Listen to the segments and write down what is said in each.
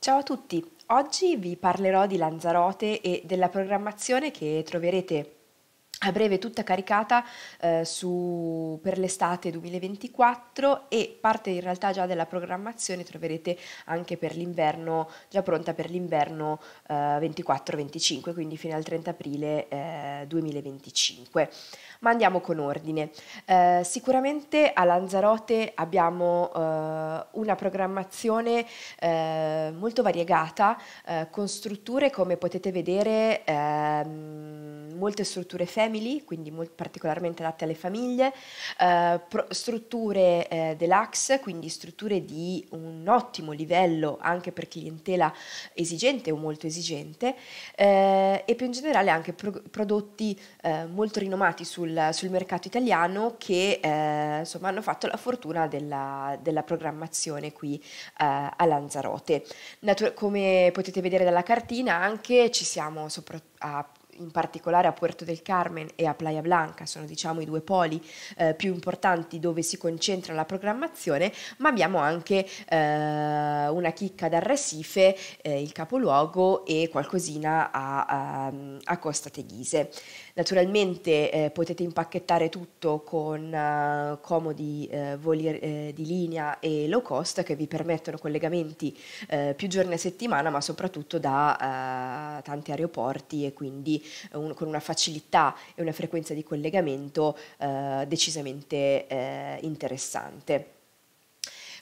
Ciao a tutti, oggi vi parlerò di Lanzarote e della programmazione che troverete a breve tutta caricata eh, su, per l'estate 2024 e parte in realtà già della programmazione troverete anche per l'inverno, già pronta per l'inverno eh, 24-25, quindi fino al 30 aprile eh, 2025. Ma andiamo con ordine. Eh, sicuramente a Lanzarote abbiamo eh, una programmazione eh, molto variegata con strutture come potete vedere ehm, molte strutture family, quindi particolarmente adatte alle famiglie, eh, strutture eh, deluxe, quindi strutture di un ottimo livello anche per clientela esigente o molto esigente eh, e più in generale anche pro- prodotti eh, molto rinomati sul, sul, mercato italiano che eh, insomma, hanno fatto la fortuna della, della programmazione qui eh, a Lanzarote. Natura- come potete vedere dalla cartina anche ci siamo soprattutto a in particolare a Puerto del Carmen e a Playa Blanca, sono diciamo i due poli eh, più importanti dove si concentra la programmazione, ma abbiamo anche eh, una chicca dal Recife, eh, il capoluogo e qualcosina a, a, ehm, a Costa Teghise. Naturalmente eh, potete impacchettare tutto con eh, comodi eh, voli di linea e low cost che vi permettono collegamenti più giorni a settimana, ma soprattutto da tanti aeroporti e quindi un, con una facilità e una frequenza di collegamento eh, decisamente eh, interessante.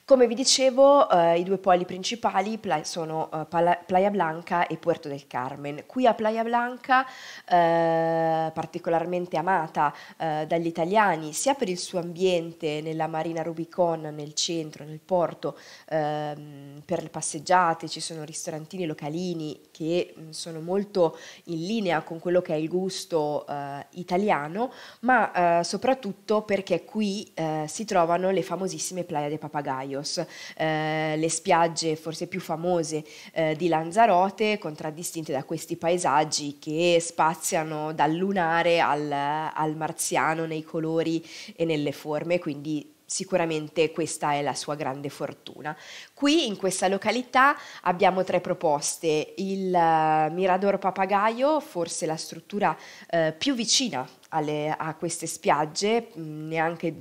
Come vi dicevo, eh, i due poli principali sono eh, Playa Blanca e Puerto del Carmen. Qui a Playa Blanca, eh, particolarmente amata eh, dagli italiani, sia per il suo ambiente nella Marina Rubicon, nel centro, nel porto, ehm, per le passeggiate, ci sono ristorantini localini che sono molto in linea con quello che è il gusto eh, italiano, ma eh, soprattutto perché qui eh, si trovano le famosissime Playa de Papagayos, eh, le spiagge forse più famose eh, di Lanzarote, contraddistinte da questi paesaggi che spaziano dal lunare al, al marziano nei colori e nelle forme, quindi sicuramente questa è la sua grande fortuna. Qui in questa località abbiamo tre proposte, il eh, Mirador Papagaio, forse la struttura eh, più vicina alle, a queste spiagge, neanche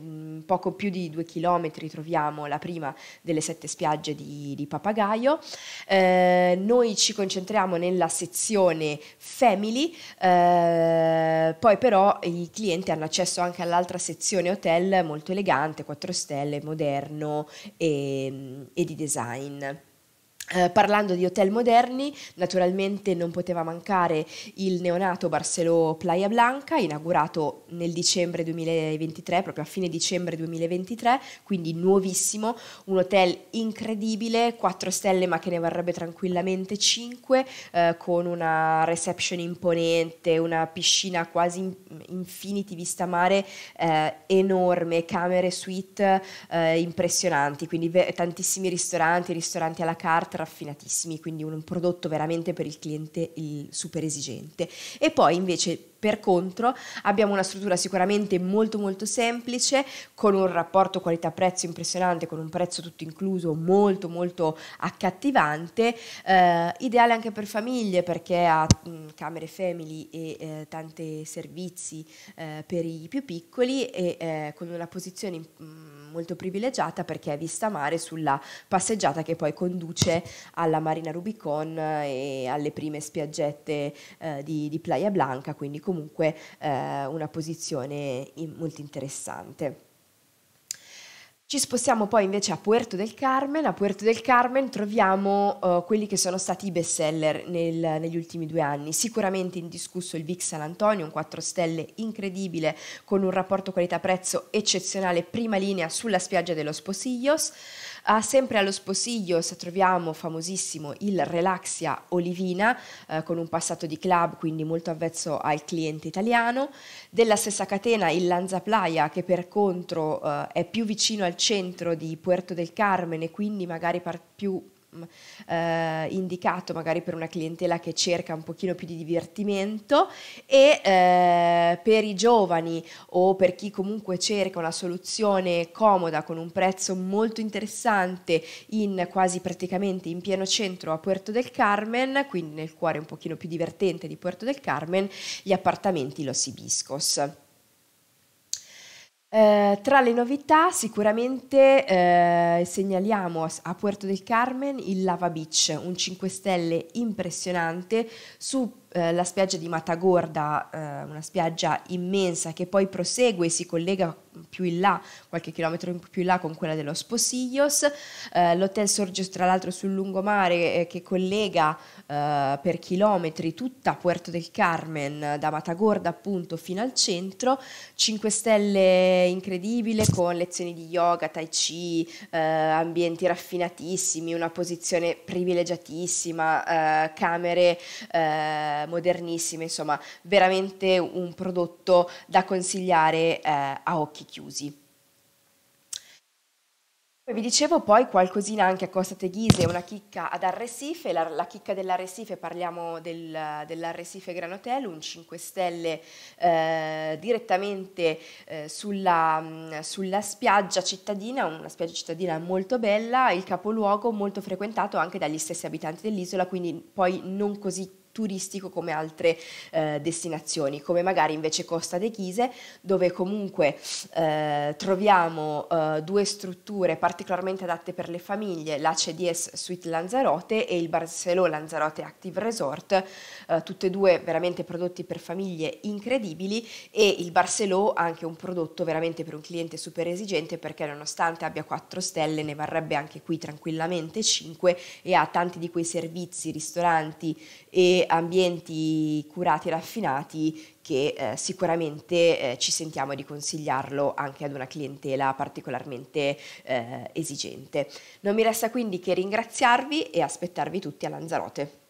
poco più di due chilometri troviamo la prima delle sette spiagge di, di Papagaio. Eh, noi ci concentriamo nella sezione family, eh, poi però i clienti hanno accesso anche all'altra sezione hotel molto elegante, 4 stelle, moderno e, e di design. Eh, parlando di hotel moderni, naturalmente non poteva mancare il neonato Barcelò Playa Blanca, inaugurato nel dicembre 2023, proprio a fine dicembre 2023, quindi nuovissimo, un hotel incredibile, 4 stelle ma che ne varrebbe tranquillamente 5, eh, con una reception imponente, una piscina quasi in, infiniti vista mare eh, enorme, camere suite eh, impressionanti, quindi tantissimi ristoranti, ristoranti alla carta, raffinatissimi, quindi un prodotto veramente per il cliente il super esigente. E poi invece per contro abbiamo una struttura sicuramente molto molto semplice con un rapporto qualità-prezzo impressionante, con un prezzo tutto incluso molto molto accattivante, eh, ideale anche per famiglie perché ha mh, mm, camere family e eh, tanti servizi eh, per i più piccoli e eh, con una posizione mh, mm, molto privilegiata perché è vista mare sulla passeggiata che poi conduce alla Marina Rubicon eh, e alle prime spiaggette eh, di, di Playa Blanca, quindi comunque comunque eh, una posizione in, molto interessante. Ci spostiamo poi invece a Puerto del Carmen. A Puerto del Carmen troviamo uh, quelli che sono stati i best seller nel, negli ultimi due anni. Sicuramente indiscusso il VIX San Antonio, un 4 stelle incredibile con un rapporto qualità-prezzo eccezionale, prima linea sulla spiaggia dello Sposillos. Uh, sempre allo Sposillos troviamo famosissimo il Relaxia Olivina uh, con un passato di club, quindi molto avvezzo al cliente italiano. Della stessa catena il Lanza Playa che per contro eh, è più vicino al al centro di Puerto del Carmen quindi magari più mm, eh, indicato magari per una clientela che cerca un pochino più di divertimento e eh, per i giovani o per chi comunque cerca una soluzione comoda con un prezzo molto interessante in quasi praticamente in pieno centro a Puerto del Carmen, quindi nel cuore un pochino più divertente di Puerto del Carmen, gli appartamenti Los Ibiscos. Eh, tra le novità sicuramente eh, segnaliamo a, a Puerto del Carmen il Lava Beach, un 5 stelle impressionante su eh, la spiaggia di Matagorda, eh, una spiaggia immensa che poi prosegue e si collega più in là, qualche chilometro più in là con quella dello Sposillos. Eh, l'hotel sorge tra l'altro sul lungomare eh, che collega eh, per chilometri tutta Puerto del Carmen da Matagorda appunto fino al centro. 5 stelle incredibile con lezioni di yoga, tai chi, ambienti raffinatissimi, una posizione privilegiatissima, camere modernissime, insomma veramente un prodotto da consigliare eh, a occhi chiusi. Come vi dicevo poi qualcosina anche a Costa Teghise, una chicca ad Arrecife, la, la chicca dell'Arrecife, parliamo del, dell'Arrecife Gran Hotel, un 5 stelle eh, direttamente eh, sulla, sulla, spiaggia cittadina, una spiaggia cittadina molto bella, il capoluogo molto frequentato anche dagli stessi abitanti dell'isola, quindi poi non così turistico come altre eh, destinazioni, come magari invece Costa de Chise, dove comunque eh, troviamo eh, due strutture particolarmente adatte per le famiglie, la CDS Suite Lanzarote e il Barcelona Lanzarote Active Resort, eh, tutte e due veramente prodotti per famiglie incredibili e il Barcelona anche un prodotto veramente per un cliente super esigente perché nonostante abbia 4 stelle ne varrebbe anche qui tranquillamente 5 e ha tanti di quei servizi, ristoranti e ambienti curati e raffinati che eh, sicuramente eh, ci sentiamo di consigliarlo anche ad una clientela particolarmente eh, esigente. Non mi resta quindi che ringraziarvi e aspettarvi tutti a Lanzarote.